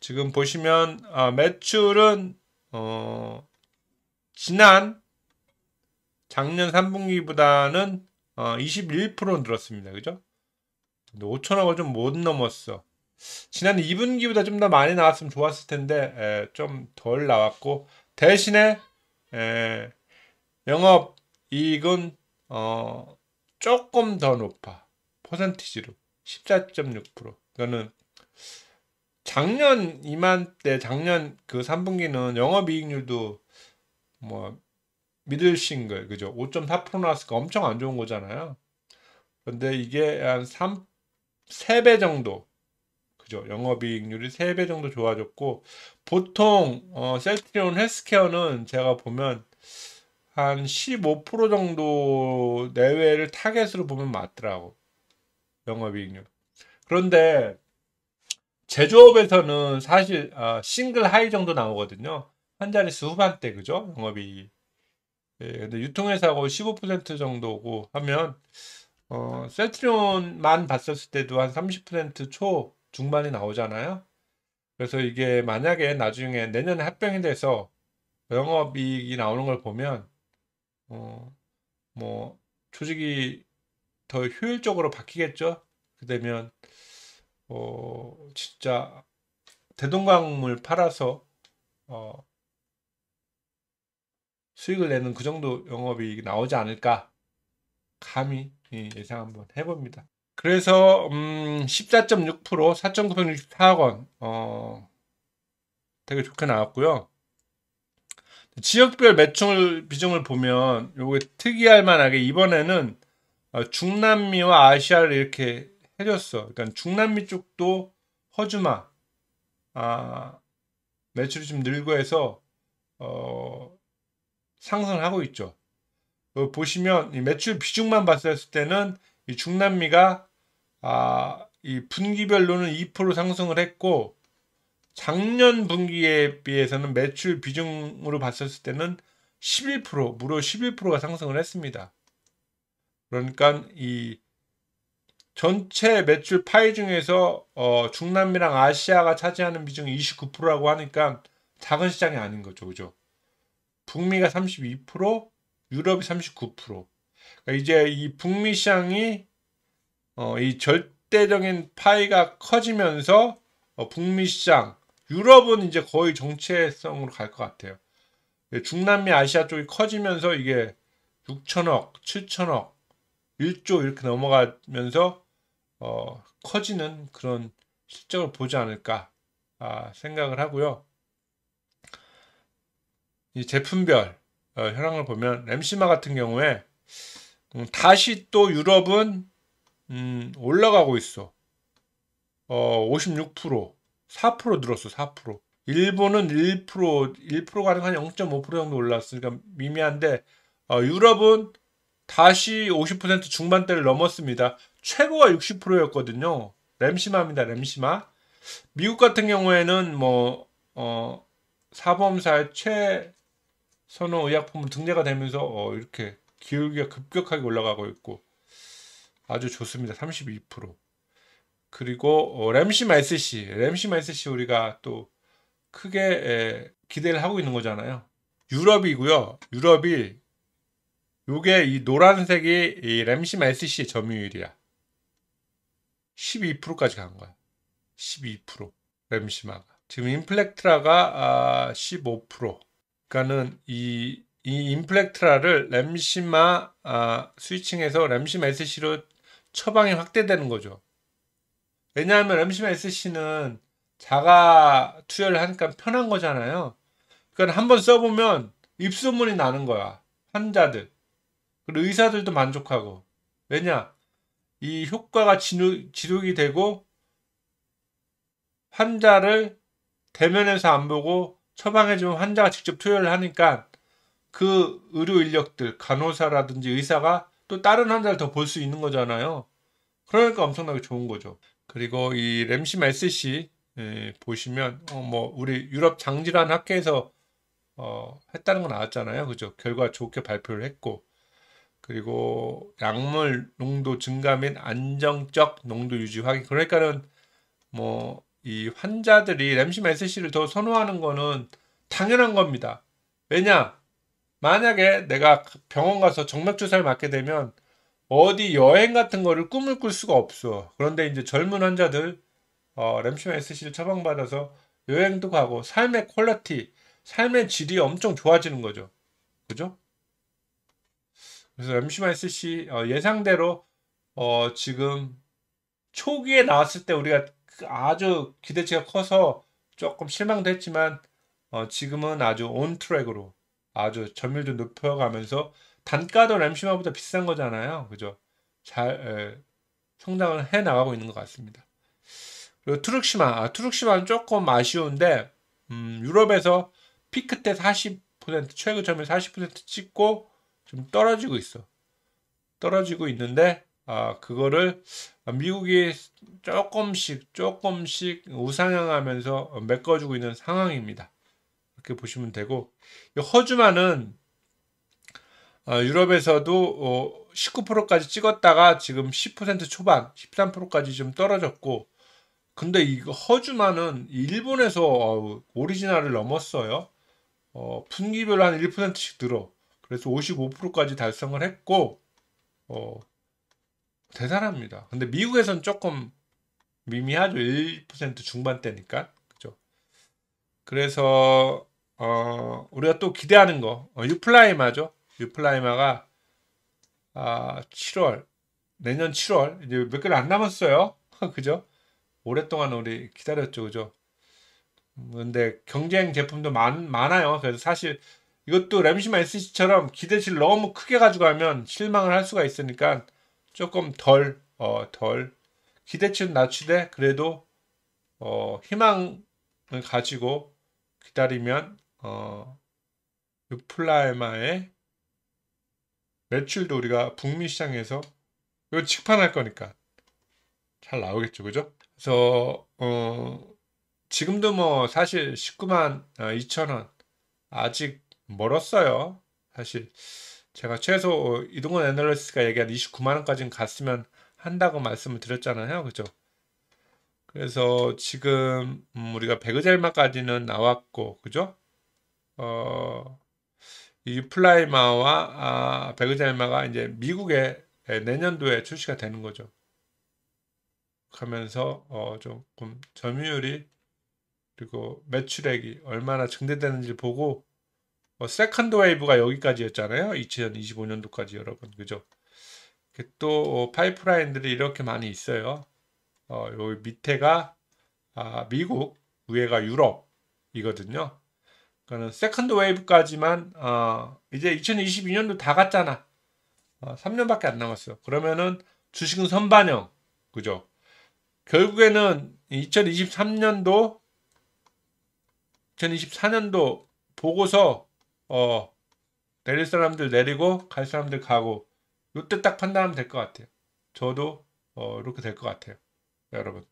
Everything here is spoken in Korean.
지금 보시면 아, 매출은 어, 지난 작년 3분기보다는 어, 21% 늘었습니다. 그죠? 5천억을 좀 못 넘었어. 지난 2분기보다 좀 더 많이 나왔으면 좋았을 텐데 좀 덜 나왔고 대신에 에, 영업 이익은 어, 조금 더 높아. 퍼센티지로 14.6%. 이거는 작년 이맘때 작년 그 3분기는 영업이익률도 뭐 미들 싱글 그죠 5.4% 나왔으니까 엄청 안 좋은 거잖아요. 근데 이게 한 3, 3배 정도 그죠 영업이익률이 3배 정도 좋아졌고 보통 어, 셀트리온 헬스케어는 제가 보면 한 15% 정도 내외를 타겟으로 보면 맞더라고 영업이익률. 그런데 제조업에서는 사실 어, 싱글 하이 정도 나오거든요. 한자리수 후반대 그죠? 영업이 예, 근데 유통회사하고 15% 정도고 하면 어, 셀트리온만 봤었을 때도 한 30%초 중반이 나오잖아요. 그래서 이게 만약에 나중에 내년에 합병이 돼서 영업이익이 나오는 걸 보면 어, 뭐 조직이 더 효율적으로 바뀌겠죠. 그 되면 어, 진짜 대동강물 팔아서 어, 수익을 내는 그 정도 영업이 나오지 않을까 감히 예, 예상 한번 해봅니다. 그래서 음, 14.6% 4,964억 원 어, 되게 좋게 나왔고요. 지역별 매출 비중을 보면 요게 특이할 만하게 이번에는 어, 중남미와 아시아를 이렇게 해줬어. 그러니까 중남미 쪽도 허주마 아, 매출이 좀 늘고 해서 어, 상승을 하고 있죠. 어, 보시면 이 매출 비중만 봤을 때는 이 중남미가 아, 이 분기별로는 2% 상승을 했고 작년 분기에 비해서는 매출 비중으로 봤을 었 때는 11% 무려 11%가 상승을 했습니다. 그러니까 이 전체 매출 파이 중에서 어, 중남미랑 아시아가 차지하는 비중이 29%라고 하니까 작은 시장이 아닌 거죠. 그죠? 북미가 32%, 유럽이 39%. 그러니까 이제 이 북미 시장이 어, 이 절대적인 파이가 커지면서 어, 북미 시장, 유럽은 이제 거의 정체성으로 갈 것 같아요. 예, 중남미 아시아 쪽이 커지면서 이게 6천억, 7천억, 1조 이렇게 넘어가면서 어, 커지는 그런 실적을 보지 않을까 아, 생각을 하고요. 이 제품별 어, 현황을 보면 램시마 같은 경우에 음, 다시 또 유럽은 음, 올라가고 있어. 어, 56% 4% 늘었어 4%. 일본은 1% 1%가 한0.5% 정도 올랐으니까 미미한데 어, 유럽은 다시 50% 중반대를 넘었습니다. 최고가 60%였거든요. 램시마입니다. 램시마. 미국 같은 경우에는 뭐 어, 사범사의 최선호 의약품으로 등재가 되면서 어, 이렇게 기울기가 급격하게 올라가고 있고 아주 좋습니다. 32% 그리고 어, 램시마 SC 램시마 SC 우리가 또 크게 에, 기대를 하고 있는 거잖아요. 유럽이고요. 유럽이 요게 이 노란색이 이 램시마 SC 점유율이야. 12%까지 간 거야. 12% 램시마가. 지금 인플렉트라가 아, 15%. 그러니까는 이, 이 인플렉트라를 램시마 아, 스위칭에서 램시마 SC로 처방이 확대되는 거죠. 왜냐하면 램시마 SC는 자가 투여를 하니까 편한 거잖아요. 그러니까 한번 써보면 입소문이 나는 거야. 환자들. 그리고 의사들도 만족하고. 왜냐? 이 효과가 진우, 지룩이 되고 환자를 대면에서 안 보고 처방해주면 환자가 직접 투여를 하니까 그 의료 인력들, 간호사라든지 의사가 또 다른 환자를 더 볼 수 있는 거잖아요. 그러니까 엄청나게 좋은 거죠. 그리고 이 램심 SC 예, 보시면 어, 뭐 우리 유럽 장질환 학회에서 어, 했다는 거 나왔잖아요. 그죠? 결과 좋게 발표를 했고 그리고 약물 농도 증가 및 안정적 농도 유지 확인. 그러니까는 뭐이 환자들이 램심 SC를 더 선호하는 거는 당연한 겁니다. 왜냐? 만약에 내가 병원 가서 정맥 주사를 맞게 되면 어디 여행 같은 거를 꿈을 꿀 수가 없어. 그런데 이제 젊은 환자들 어, 램심 SC를 처방받아서 여행도 가고 삶의 퀄리티, 삶의 질이 엄청 좋아지는 거죠. 그죠? 그래서 MCYCC 어, 예상대로 어 지금 초기에 나왔을 때 우리가 그 아주 기대치가 커서 조금 실망도 했지만 어 지금은 아주 온 트랙으로 아주 점유율도 높여가면서 단가도 램시마보다 비싼 거잖아요. 그죠? 잘 에, 성장을 해 나가고 있는 것 같습니다. 그리고 투룩시마, 아, 투룩시마는 조금 아쉬운데 음, 유럽에서 피크 때 40%최고점유율40% 찍고 좀 떨어지고 있어. 떨어지고 있는데 아, 그거를 미국이 조금씩 조금씩 우상향하면서 메꿔주고 있는 상황입니다. 이렇게 보시면 되고 허주만은 아, 유럽에서도 19%까지 어, 찍었다가 지금 10% 초반, 13%까지 좀 떨어졌고 근데 이 허주만은 일본에서 어, 오리지널을 넘었어요. 어, 분기별로 한 1%씩 늘어. 그래서 55%까지 달성을 했고 어, 대단합니다. 근데 미국에선 조금 미미하죠. 1% 중반대니까. 그죠? 그래서 어, 우리가 또 기대하는 거 어, 유플라이마죠. 유플라이마가 아, 7월 내년 7월 이제 몇 개월 안 남았어요. 그죠? 오랫동안 우리 기다렸죠. 그죠? 근데 경쟁 제품도 많, 많아요. 그래서 사실 이것도 램시마 SC처럼 기대치를 너무 크게 가지고가면 실망을 할 수가 있으니까 조금 덜, 어, 덜. 기대치는 낮추되 그래도, 어, 희망을 가지고 기다리면, 어, 유플라에마의 매출도 우리가 북미 시장에서 이거 직판할 거니까 잘 나오겠죠, 그죠? 그래서 어, 지금도 뭐 사실 19만 2천 어, 원 아직 멀었어요. 사실 제가 최소 이동건 애널리스트가 얘기한 29만 원까지는 갔으면 한다고 말씀을 드렸잖아요. 그죠? 그래서 지금 음, 우리가 베그젤마까지는 나왔고 그죠? 어 유플라이마와 아, 베그젤마가 이제 미국에 예, 내년도에 출시가 되는 거죠. 하면서 어, 조금 점유율이 그리고 매출액이 얼마나 증대되는지 보고 어, 세컨드 웨이브가 여기까지였잖아요. 2025년도까지 여러분 그죠? 또 어, 파이프라인들이 이렇게 많이 있어요. 어, 여기 밑에가 아, 미국, 위에가 유럽이거든요. 그러 세컨드 웨이브까지만 어, 이제 2022년도 다 갔잖아. 어, 3년밖에 안 남았어. 그러면은 주식은 선반영, 그죠? 결국에는 2023년도, 2024년도 보고서 어 내릴 사람들 내리고 갈 사람들 가고 이때 딱 판단하면 될 것 같아요. 저도 어, 이렇게 될 것 같아요. 여러분.